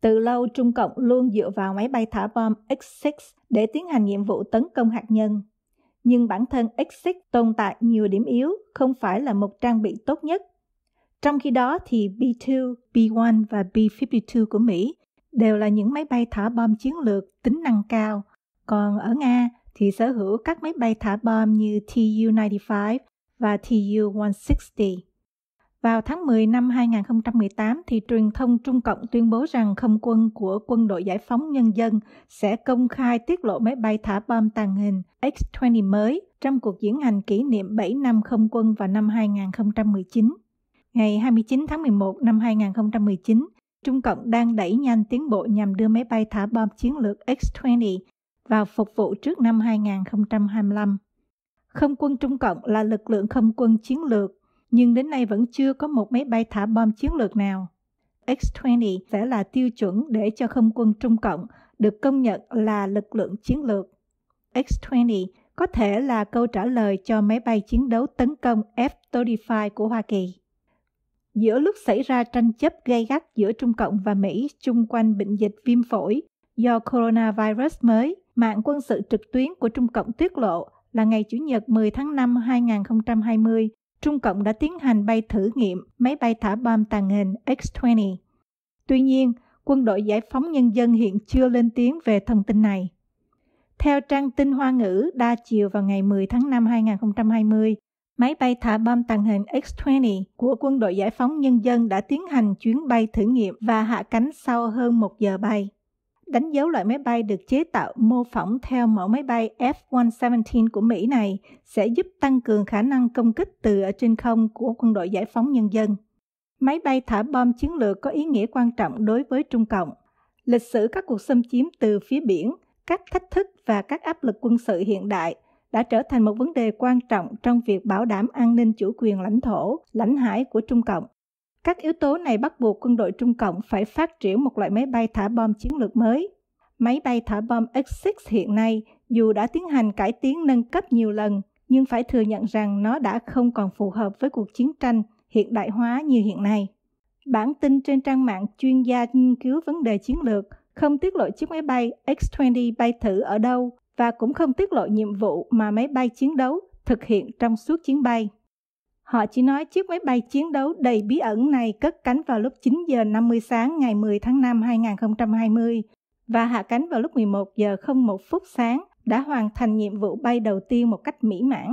Từ lâu, Trung Cộng luôn dựa vào máy bay thả bom X-6 để tiến hành nhiệm vụ tấn công hạt nhân. Nhưng bản thân X-6 tồn tại nhiều điểm yếu, không phải là một trang bị tốt nhất. Trong khi đó thì B-2, B-1 và B-52 của Mỹ đều là những máy bay thả bom chiến lược tính năng cao. Còn ở Nga thì sở hữu các máy bay thả bom như Tu-95 và Tu-160. Vào tháng 10 năm 2018 thì truyền thông Trung Cộng tuyên bố rằng không quân của quân đội giải phóng nhân dân sẽ công khai tiết lộ máy bay thả bom tàng hình X-20 mới trong cuộc diễn hành kỷ niệm 7 năm không quân vào năm 2019. Ngày 29 tháng 11 năm 2019, Trung Cộng đang đẩy nhanh tiến bộ nhằm đưa máy bay thả bom chiến lược X-20 vào phục vụ trước năm 2025. Không quân Trung Cộng là lực lượng không quân chiến lược nhưng đến nay vẫn chưa có một máy bay thả bom chiến lược nào. X-20 sẽ là tiêu chuẩn để cho không quân Trung Cộng được công nhận là lực lượng chiến lược. X-20 có thể là câu trả lời cho máy bay chiến đấu tấn công F-35 của Hoa Kỳ. Giữa lúc xảy ra tranh chấp gay gắt giữa Trung Cộng và Mỹ chung quanh bệnh dịch viêm phổi do coronavirus mới, mạng quân sự trực tuyến của Trung Cộng tiết lộ là ngày Chủ nhật 10 tháng 5 2020 Trung Cộng đã tiến hành bay thử nghiệm máy bay thả bom tàng hình X-20. Tuy nhiên, quân đội giải phóng nhân dân hiện chưa lên tiếng về thông tin này. Theo trang tin Hoa ngữ đa chiều vào ngày 10 tháng 5 2020, máy bay thả bom tàng hình X-20 của quân đội giải phóng nhân dân đã tiến hành chuyến bay thử nghiệm và hạ cánh sau hơn một giờ bay đánh dấu loại máy bay được chế tạo mô phỏng theo mẫu máy bay F-117 của Mỹ này sẽ giúp tăng cường khả năng công kích từ ở trên không của quân đội giải phóng nhân dân. Máy bay thả bom chiến lược có ý nghĩa quan trọng đối với Trung Cộng. Lịch sử các cuộc xâm chiếm từ phía biển, các thách thức và các áp lực quân sự hiện đại đã trở thành một vấn đề quan trọng trong việc bảo đảm an ninh chủ quyền lãnh thổ, lãnh hải của Trung Cộng. Các yếu tố này bắt buộc quân đội Trung Cộng phải phát triển một loại máy bay thả bom chiến lược mới. Máy bay thả bom X-6 hiện nay dù đã tiến hành cải tiến nâng cấp nhiều lần, nhưng phải thừa nhận rằng nó đã không còn phù hợp với cuộc chiến tranh hiện đại hóa như hiện nay. Bản tin trên trang mạng chuyên gia nghiên cứu vấn đề chiến lược không tiết lộ chiếc máy bay X-20 bay thử ở đâu và cũng không tiết lộ nhiệm vụ mà máy bay chiến đấu thực hiện trong suốt chuyến bay. Họ chỉ nói chiếc máy bay chiến đấu đầy bí ẩn này cất cánh vào lúc 9 giờ 50 sáng ngày 10 tháng 5 2020 và hạ cánh vào lúc 11 giờ 01 phút sáng đã hoàn thành nhiệm vụ bay đầu tiên một cách mỹ mãn.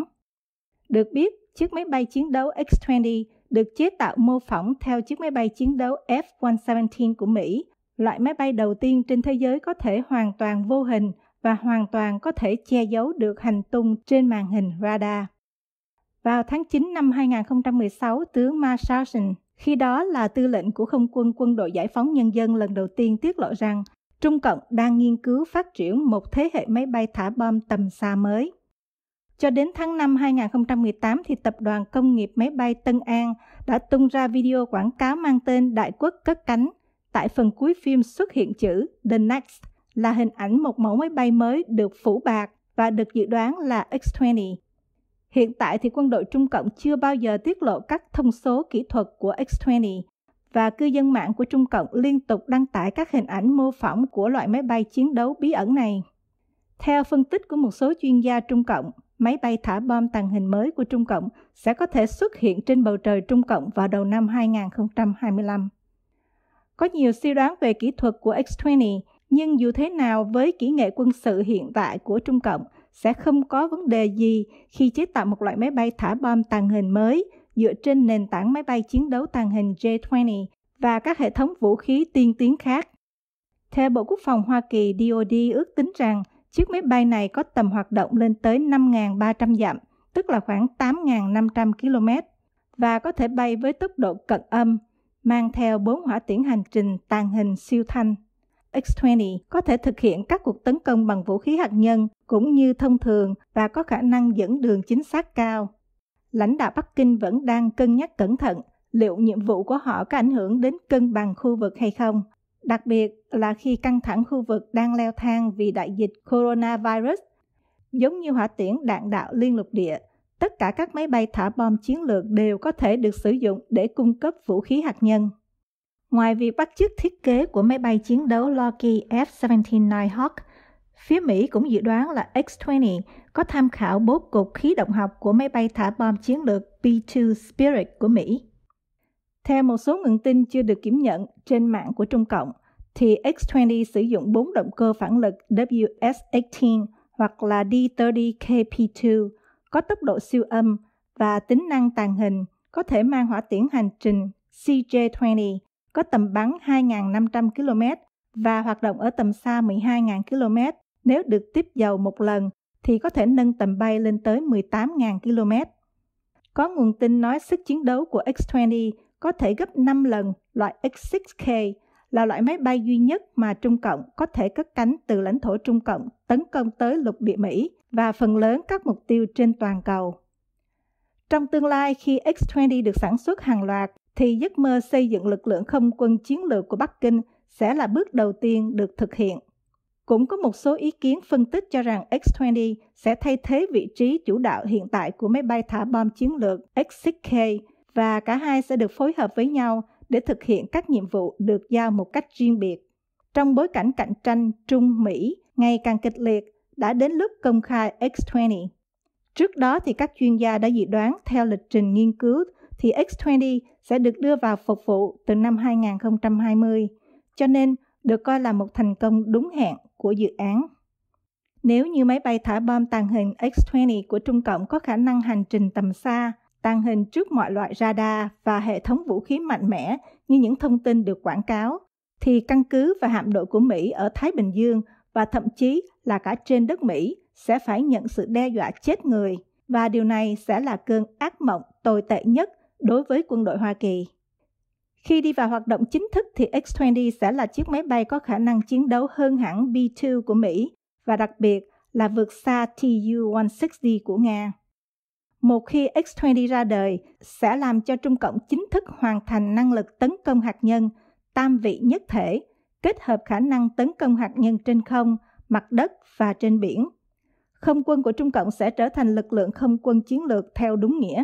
Được biết, chiếc máy bay chiến đấu X-20 được chế tạo mô phỏng theo chiếc máy bay chiến đấu F-117 của Mỹ, loại máy bay đầu tiên trên thế giới có thể hoàn toàn vô hình và hoàn toàn có thể che giấu được hành tung trên màn hình radar. Vào tháng 9 năm 2016, tướng Marshalsen, khi đó là tư lệnh của không quân quân đội giải phóng nhân dân lần đầu tiên tiết lộ rằng Trung Cộng đang nghiên cứu phát triển một thế hệ máy bay thả bom tầm xa mới. Cho đến tháng 5 2018 thì tập đoàn công nghiệp máy bay Tân An đã tung ra video quảng cáo mang tên Đại quốc cất cánh. Tại phần cuối phim xuất hiện chữ The Next là hình ảnh một mẫu máy bay mới được phủ bạc và được dự đoán là X-20 Hiện tại thì quân đội Trung Cộng chưa bao giờ tiết lộ các thông số kỹ thuật của X-20 và cư dân mạng của Trung Cộng liên tục đăng tải các hình ảnh mô phỏng của loại máy bay chiến đấu bí ẩn này. Theo phân tích của một số chuyên gia Trung Cộng, máy bay thả bom tàng hình mới của Trung Cộng sẽ có thể xuất hiện trên bầu trời Trung Cộng vào đầu năm 2025. Có nhiều suy đoán về kỹ thuật của X-20, nhưng dù thế nào với kỹ nghệ quân sự hiện tại của Trung Cộng – sẽ không có vấn đề gì khi chế tạo một loại máy bay thả bom tàng hình mới dựa trên nền tảng máy bay chiến đấu tàng hình J-20 và các hệ thống vũ khí tiên tiến khác. Theo Bộ Quốc phòng Hoa Kỳ DoD ước tính rằng chiếc máy bay này có tầm hoạt động lên tới 5.300 dặm, tức là khoảng 8.500 km, và có thể bay với tốc độ cận âm, mang theo bốn hỏa tiễn hành trình tàng hình siêu thanh. X-20 có thể thực hiện các cuộc tấn công bằng vũ khí hạt nhân cũng như thông thường và có khả năng dẫn đường chính xác cao. Lãnh đạo Bắc Kinh vẫn đang cân nhắc cẩn thận liệu nhiệm vụ của họ có ảnh hưởng đến cân bằng khu vực hay không, đặc biệt là khi căng thẳng khu vực đang leo thang vì đại dịch coronavirus. Giống như hỏa tiễn đạn đạo liên lục địa, tất cả các máy bay thả bom chiến lược đều có thể được sử dụng để cung cấp vũ khí hạt nhân. Ngoài việc bắt chước thiết kế của máy bay chiến đấu Lockheed F-17 Nighthawk, phía Mỹ cũng dự đoán là X-20 có tham khảo bố cục khí động học của máy bay thả bom chiến lược B-2 Spirit của Mỹ. Theo một số nguồn tin chưa được kiểm nhận trên mạng của Trung Cộng, thì X-20 sử dụng bốn động cơ phản lực WS-18 hoặc là D-30KP2 có tốc độ siêu âm và tính năng tàng hình có thể mang hỏa tiễn hành trình CJ-20 có tầm bắn 2.500 km và hoạt động ở tầm xa 12.000 km. Nếu được tiếp dầu một lần thì có thể nâng tầm bay lên tới 18.000 km. Có nguồn tin nói sức chiến đấu của X-20 có thể gấp 5 lần loại X-6K là loại máy bay duy nhất mà Trung Cộng có thể cất cánh từ lãnh thổ Trung Cộng tấn công tới lục địa Mỹ và phần lớn các mục tiêu trên toàn cầu. Trong tương lai, khi X-20 được sản xuất hàng loạt, thì giấc mơ xây dựng lực lượng không quân chiến lược của Bắc Kinh sẽ là bước đầu tiên được thực hiện. Cũng có một số ý kiến phân tích cho rằng X-20 sẽ thay thế vị trí chủ đạo hiện tại của máy bay thả bom chiến lược X-6K và cả hai sẽ được phối hợp với nhau để thực hiện các nhiệm vụ được giao một cách riêng biệt. Trong bối cảnh cạnh tranh Trung-Mỹ ngày càng kịch liệt, đã đến lúc công khai X-20. Trước đó thì các chuyên gia đã dự đoán theo lịch trình nghiên cứu thì X20 sẽ được đưa vào phục vụ từ năm 2020, cho nên được coi là một thành công đúng hẹn của dự án. Nếu như máy bay thả bom tàng hình X-20 của Trung Cộng có khả năng hành trình tầm xa, tàng hình trước mọi loại radar và hệ thống vũ khí mạnh mẽ như những thông tin được quảng cáo, thì căn cứ và hạm đội của Mỹ ở Thái Bình Dương và thậm chí là cả trên đất Mỹ sẽ phải nhận sự đe dọa chết người. Và điều này sẽ là cơn ác mộng tồi tệ nhất đối với quân đội Hoa Kỳ. Khi đi vào hoạt động chính thức thì X-20 sẽ là chiếc máy bay có khả năng chiến đấu hơn hẳn B-2 của Mỹ và đặc biệt là vượt xa Tu-160 của Nga. Một khi X-20 ra đời, sẽ làm cho Trung Cộng chính thức hoàn thành năng lực tấn công hạt nhân tam vị nhất thể, kết hợp khả năng tấn công hạt nhân trên không, mặt đất và trên biển. Không quân của Trung Cộng sẽ trở thành lực lượng không quân chiến lược theo đúng nghĩa.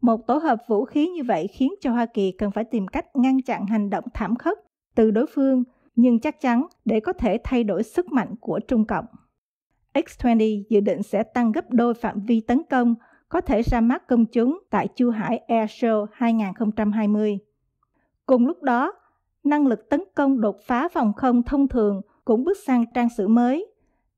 Một tổ hợp vũ khí như vậy khiến cho Hoa Kỳ cần phải tìm cách ngăn chặn hành động thảm khốc từ đối phương, nhưng chắc chắn để có thể thay đổi sức mạnh của Trung Cộng. X-20 dự định sẽ tăng gấp đôi phạm vi tấn công, có thể ra mắt công chúng tại Chu Hải Air Show 2020. Cùng lúc đó, năng lực tấn công đột phá phòng không thông thường cũng bước sang trang sử mới.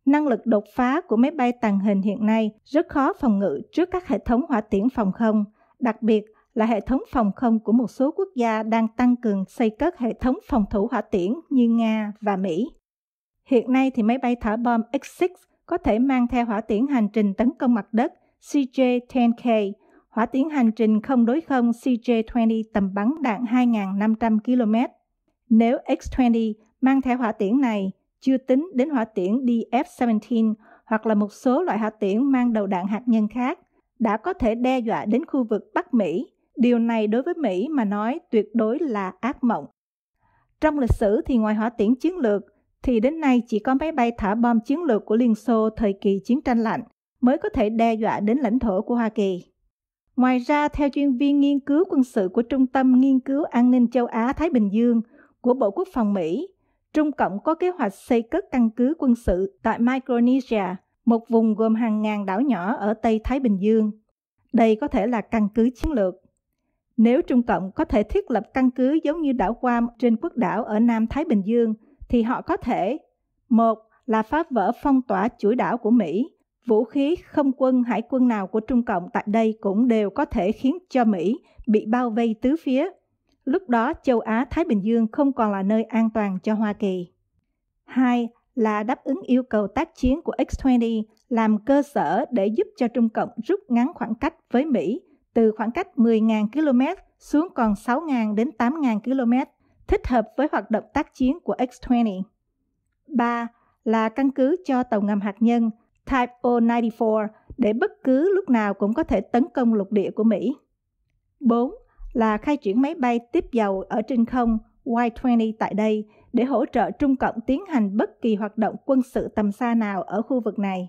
Năng lực đột phá của máy bay tàng hình hiện nay rất khó phòng ngự trước các hệ thống hỏa tiễn phòng không – đặc biệt là hệ thống phòng không của một số quốc gia đang tăng cường xây cất hệ thống phòng thủ hỏa tiễn như Nga và Mỹ. Hiện nay thì máy bay thả bom X-6 có thể mang theo hỏa tiễn hành trình tấn công mặt đất CJ-10K, hỏa tiễn hành trình không đối không CJ-20 tầm bắn đạn 2.500 km. Nếu X-20 mang theo hỏa tiễn này, chưa tính đến hỏa tiễn DF-17 hoặc là một số loại hỏa tiễn mang đầu đạn hạt nhân khác – đã có thể đe dọa đến khu vực Bắc Mỹ. Điều này đối với Mỹ mà nói tuyệt đối là ác mộng. Trong lịch sử thì ngoài hỏa tiễn chiến lược thì đến nay chỉ có máy bay thả bom chiến lược của Liên Xô thời kỳ chiến tranh lạnh mới có thể đe dọa đến lãnh thổ của Hoa Kỳ. Ngoài ra, theo chuyên viên nghiên cứu quân sự của Trung tâm Nghiên cứu An ninh châu Á-Thái Bình Dương của Bộ Quốc phòng Mỹ, Trung Cộng có kế hoạch xây cất căn cứ quân sự tại Micronesia, một vùng gồm hàng ngàn đảo nhỏ ở Tây Thái Bình Dương. Đây có thể là căn cứ chiến lược. Nếu Trung Cộng có thể thiết lập căn cứ giống như đảo Guam trên quốc đảo ở Nam Thái Bình Dương, thì họ có thể một là phá vỡ phong tỏa chuỗi đảo của Mỹ. Vũ khí không quân hải quân nào của Trung Cộng tại đây cũng đều có thể khiến cho Mỹ bị bao vây tứ phía. Lúc đó châu Á Thái Bình Dương không còn là nơi an toàn cho Hoa Kỳ. 2 là đáp ứng yêu cầu tác chiến của X-20 làm cơ sở để giúp cho Trung Cộng rút ngắn khoảng cách với Mỹ từ khoảng cách 10.000 km xuống còn 6.000 đến 8.000 km, thích hợp với hoạt động tác chiến của X-20. 3. Là căn cứ cho tàu ngầm hạt nhân Type O-94 để bất cứ lúc nào cũng có thể tấn công lục địa của Mỹ. 4. Là khai triển máy bay tiếp dầu ở trên không Y-20 tại đây – để hỗ trợ Trung Cộng tiến hành bất kỳ hoạt động quân sự tầm xa nào ở khu vực này.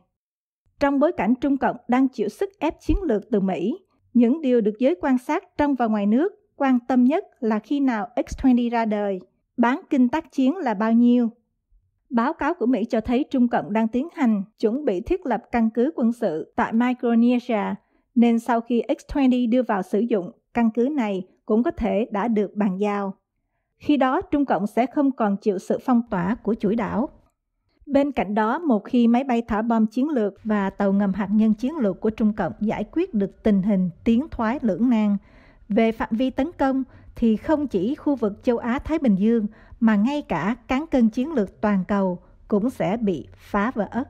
Trong bối cảnh Trung Cộng đang chịu sức ép chiến lược từ Mỹ, những điều được giới quan sát trong và ngoài nước quan tâm nhất là khi nào X-20 ra đời, bán kinh tác chiến là bao nhiêu. Báo cáo của Mỹ cho thấy Trung Cộng đang tiến hành chuẩn bị thiết lập căn cứ quân sự tại Micronesia, nên sau khi X-20 đưa vào sử dụng, căn cứ này cũng có thể đã được bàn giao. Khi đó, Trung Cộng sẽ không còn chịu sự phong tỏa của chuỗi đảo. Bên cạnh đó, một khi máy bay thả bom chiến lược và tàu ngầm hạt nhân chiến lược của Trung Cộng giải quyết được tình hình tiến thoái lưỡng nan, về phạm vi tấn công thì không chỉ khu vực châu Á-Thái Bình Dương mà ngay cả cán cân chiến lược toàn cầu cũng sẽ bị phá vỡ.